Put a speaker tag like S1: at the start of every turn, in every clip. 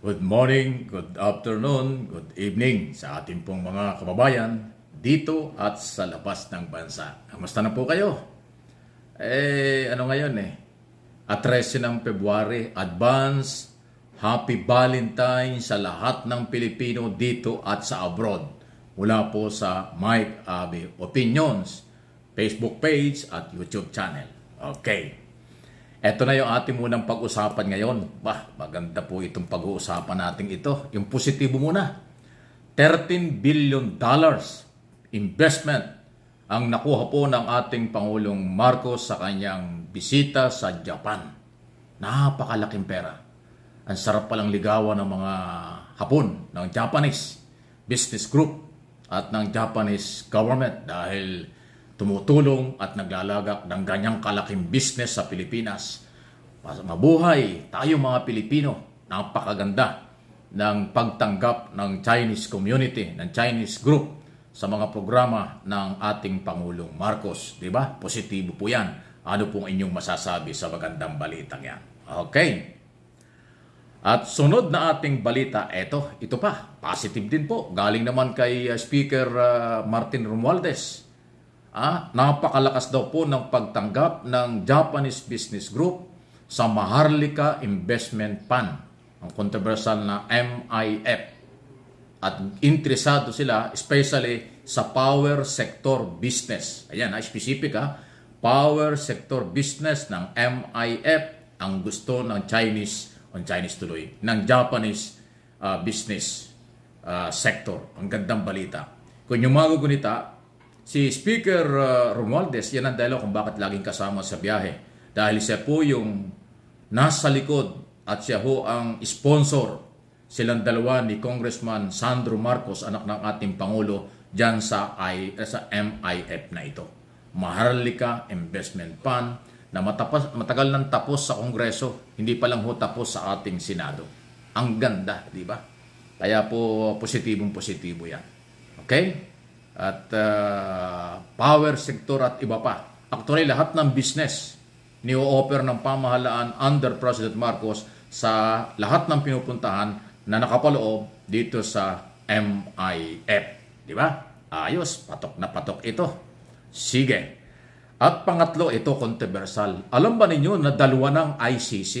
S1: Good morning, good afternoon, good evening sa ating pong mga kababayan dito at sa labas ng bansa. Kamusta na po kayo? Eh, ano ngayon eh? At 13 ng February, advance, happy Valentine sa lahat ng Pilipino dito at sa abroad. Mula po sa Mike Abe Opinions, Facebook page at YouTube channel. Okay. Ito na yung ating munang pag-usapan ngayon. Bah, maganda po itong pag-uusapan natin ito. Yung positibo muna. 13 billion dollars investment ang nakuha po ng ating Pangulong Marcos sa kanyang bisita sa Japan. Napakalaking pera. Ang sarap palang ligawan ng mga Hapon, ng Japanese business group at ng Japanese government dahil tumutulong at naglalagak ng ganyang kalaking business sa Pilipinas. Mabuhay tayo mga Pilipino. Napakaganda ng pagtanggap ng Chinese community, ng Chinese group sa mga programa ng ating Pangulong Marcos. ba? Diba? Positibo po yan. Ano pong inyong masasabi sa magandang balitang yan? Okay. At sunod na ating balita, eto, ito pa, positive din po. Galing naman kay uh, Speaker uh, Martin Romualdez. Ah, napakalakas daw po ng pagtanggap ng Japanese Business Group sa Maharlika Investment Fund, ang controversial na MIF. At interesado sila especially sa power sector business. Ayan, specific ha. Ah. Power sector business ng MIF ang gusto ng Chinese, on Chinese tuloy, ng Japanese uh, business uh, sector. Ang gandang balita. Kung yung mga gugunita, Si Speaker uh, Romualdez, yan ang dahilan kung bakit laging kasama sa biyahe. Dahil siya po yung nasa likod at siya ho ang sponsor silang dalawa ni Congressman Sandro Marcos, anak ng ating Pangulo, dyan sa, I, eh, sa MIF na ito. Maharlika Investment Fund na matapos, matagal nang tapos sa Kongreso, hindi pa lang ho tapos sa ating Senado. Ang ganda, di ba? Kaya po, positibong positibo yan. Okay? at uh, power sector at iba pa. Actually, lahat ng business ni-offer ng pamahalaan under President Marcos sa lahat ng pinupuntahan na nakapaloob dito sa MIF. Di ba? Ayos, patok na patok ito. Sige. At pangatlo, ito controversial. Alam ba ninyo na dalawa ng ICC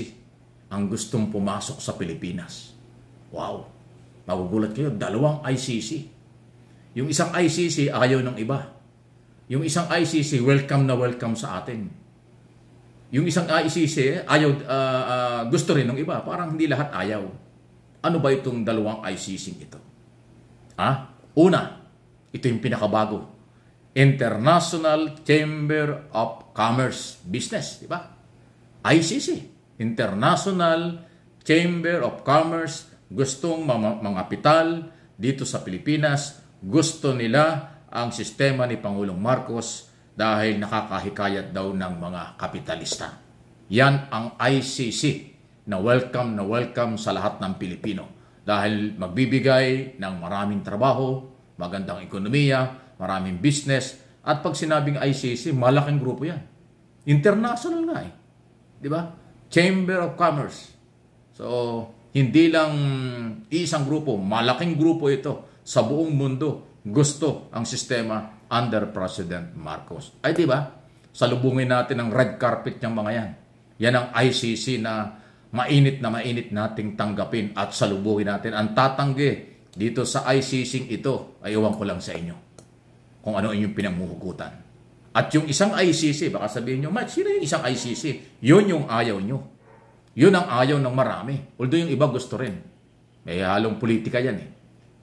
S1: ang gustong pumasok sa Pilipinas? Wow! Magugulat kayo, dalawang ICC. Yung isang ICC, ayaw ng iba. Yung isang ICC, welcome na welcome sa atin. Yung isang ICC, ayaw, uh, uh, gusto rin ng iba. Parang hindi lahat ayaw. Ano ba itong dalawang ICC ito? Ha? Una, ito yung pinakabago. International Chamber of Commerce Business, di ba? ICC, International Chamber of Commerce, gustong mga, mga pital dito sa Pilipinas gusto nila ang sistema ni Pangulong Marcos dahil nakakahikayat daw ng mga kapitalista. Yan ang ICC na welcome na welcome sa lahat ng Pilipino dahil magbibigay ng maraming trabaho, magandang ekonomiya, maraming business at pag sinabing ICC, malaking grupo yan. International na eh. 'Di ba? Chamber of Commerce. So, hindi lang isang grupo, malaking grupo ito sa buong mundo gusto ang sistema under President Marcos. Ay di ba? Salubungin natin ang red carpet ng mga yan. Yan ang ICC na mainit na mainit nating tanggapin at salubungin natin. Ang tatanggi dito sa ICC ito ay iwan ko lang sa inyo kung ano inyong pinanguhugutan. At yung isang ICC, baka sabihin nyo, Matt, sino yung isang ICC? Yun yung ayaw nyo. Yun ang ayaw ng marami. Although yung iba gusto rin. May halong politika yan eh.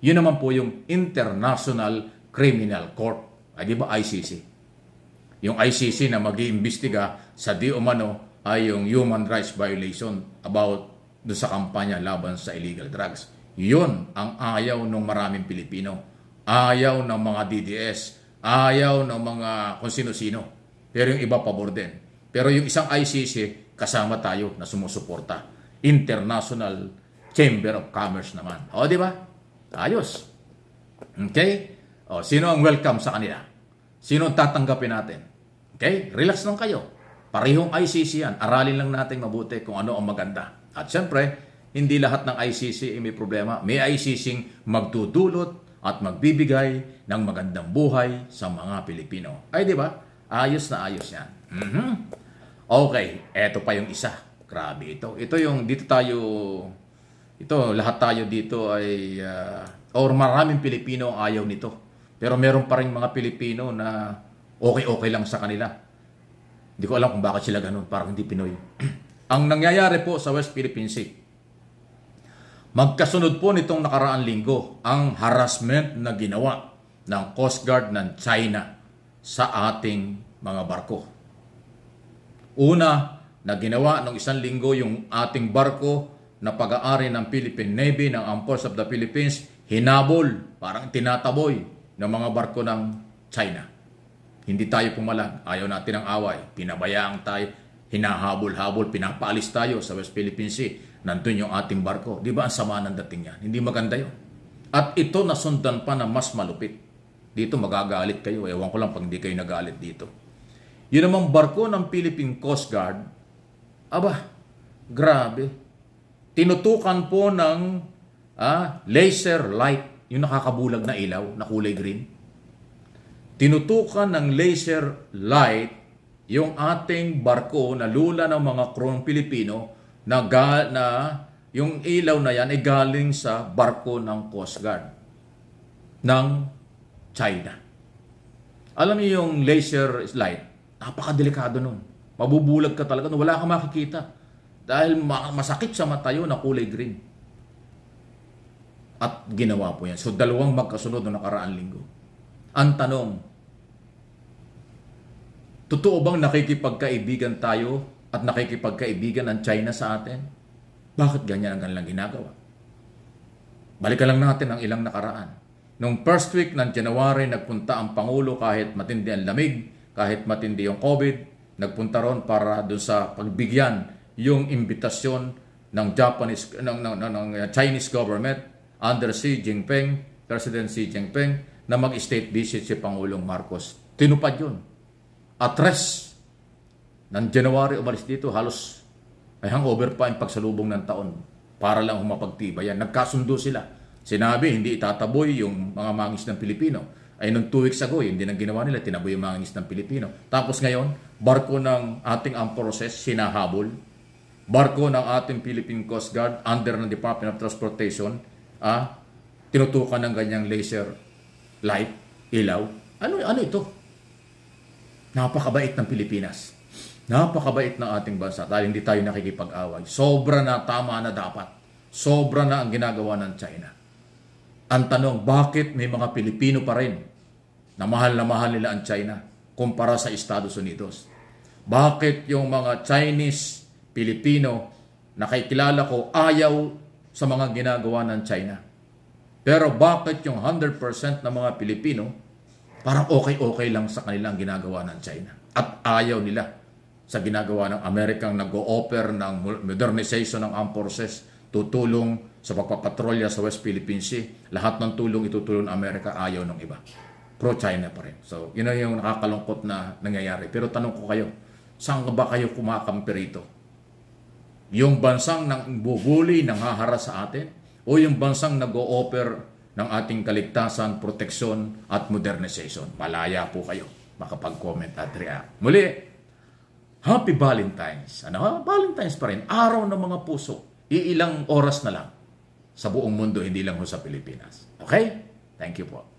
S1: Yun naman po yung International Criminal Court. Ay ah, di ba ICC? Yung ICC na mag iimbestiga sa di umano ay yung human rights violation about do sa kampanya laban sa illegal drugs. Yun ang ayaw ng maraming Pilipino. Ayaw ng mga DDS. Ayaw ng mga kung sino-sino. Pero yung iba pabor din. Pero yung isang ICC, kasama tayo na sumusuporta. International Chamber of Commerce naman. O, di ba? Ayos. Okay? O, sino ang welcome sa kanila? Sino ang tatanggapin natin? Okay? Relax lang kayo. Parehong ICC yan. Aralin lang natin mabuti kung ano ang maganda. At syempre, hindi lahat ng ICC ay may problema. May ICC magdudulot at magbibigay ng magandang buhay sa mga Pilipino. Ay, di ba? Ayos na ayos yan. Mm-hmm. Okay, eto pa yung isa. Grabe ito. Ito yung dito tayo ito, lahat tayo dito ay, uh, or maraming Pilipino ang ayaw nito. Pero meron pa rin mga Pilipino na okay-okay lang sa kanila. Hindi ko alam kung bakit sila ganun, parang hindi Pinoy. ang nangyayari po sa West Philippine Sea, magkasunod po nitong nakaraang linggo ang harassment na ginawa ng Coast Guard ng China sa ating mga barko. Una, na ginawa ng isang linggo yung ating barko na pag-aari ng Philippine Navy, ng Armed Forces of the Philippines, hinabol, parang tinataboy ng mga barko ng China. Hindi tayo pumalag, ayaw natin ang away, pinabayaan tayo, hinahabol-habol, pinapaalis tayo sa West Philippine Sea. Nandun yung ating barko. Di ba ang sama ng dating yan? Hindi maganda yun. At ito nasundan pa na mas malupit. Dito magagalit kayo. Ewan ko lang pag hindi kayo nagalit dito. Yun namang barko ng Philippine Coast Guard, aba, grabe, tinutukan po ng ah, laser light, yung nakakabulag na ilaw na kulay green. Tinutukan ng laser light yung ating barko na lula ng mga kronong Pilipino na, ga, na yung ilaw na yan ay galing sa barko ng Coast Guard ng China. Alam niyo yung laser light, napakadelikado nun. Mabubulag ka talaga, wala kang makikita. Dahil masakit sa mata yun na kulay green. At ginawa po yan. So dalawang magkasunod na nakaraang linggo. Ang tanong, totoo bang nakikipagkaibigan tayo at nakikipagkaibigan ang China sa atin? Bakit ganyan ang kanilang ginagawa? Balikan lang natin ang ilang nakaraan. Noong first week ng January, nagpunta ang Pangulo kahit matindi ang lamig, kahit matindi yung COVID, nagpunta ron para doon sa pagbigyan yung imbitasyon ng Japanese ng, ng, ng, ng Chinese government under Xi Jinping, President Xi Jinping na mag-state visit si Pangulong Marcos. Tinupad 'yun. Atres ng January umalis dito halos may over pa ang pagsalubong ng taon para lang humapagtibayan. Nagkasundo sila. Sinabi hindi itataboy yung mga mangis ng Pilipino. Ay nung 2 weeks ago, hindi nang ginawa nila, tinaboy yung mangis ng Pilipino. Tapos ngayon, barko ng ating ang proses, sinahabol barko ng ating Philippine Coast Guard under ng Department of Transportation ah, tinutukan ng ganyang laser light, ilaw. Ano, ano ito? Napakabait ng Pilipinas. Napakabait ng ating bansa dahil hindi tayo nakikipag-away. Sobra na tama na dapat. Sobra na ang ginagawa ng China. Ang tanong, bakit may mga Pilipino pa rin na mahal na mahal nila ang China kumpara sa Estados Unidos? Bakit yung mga Chinese Pilipino na kilala ko ayaw sa mga ginagawa ng China. Pero bakit yung 100% ng mga Pilipino parang okay-okay lang sa kanilang ginagawa ng China at ayaw nila sa ginagawa ng Amerikang nag-o-offer ng modernization ng armed forces, tutulong sa pagpapatrolya sa West Philippine Sea, lahat ng tulong itutulong ng Amerika, ayaw ng iba. Pro-China pa rin. So, yun ang yung nakakalungkot na nangyayari. Pero tanong ko kayo, saan ba kayo kumakampi rito? Yung bansang nang bubuli, nanghahara sa atin, o yung bansang nag-o-offer ng ating kaligtasan, proteksyon at modernization. Malaya po kayo makapag-comment at react. Muli, Happy Valentine's. Ano ha? Ah, Valentine's pa rin. Araw ng mga puso. Iilang oras na lang sa buong mundo, hindi lang ho sa Pilipinas. Okay? Thank you po.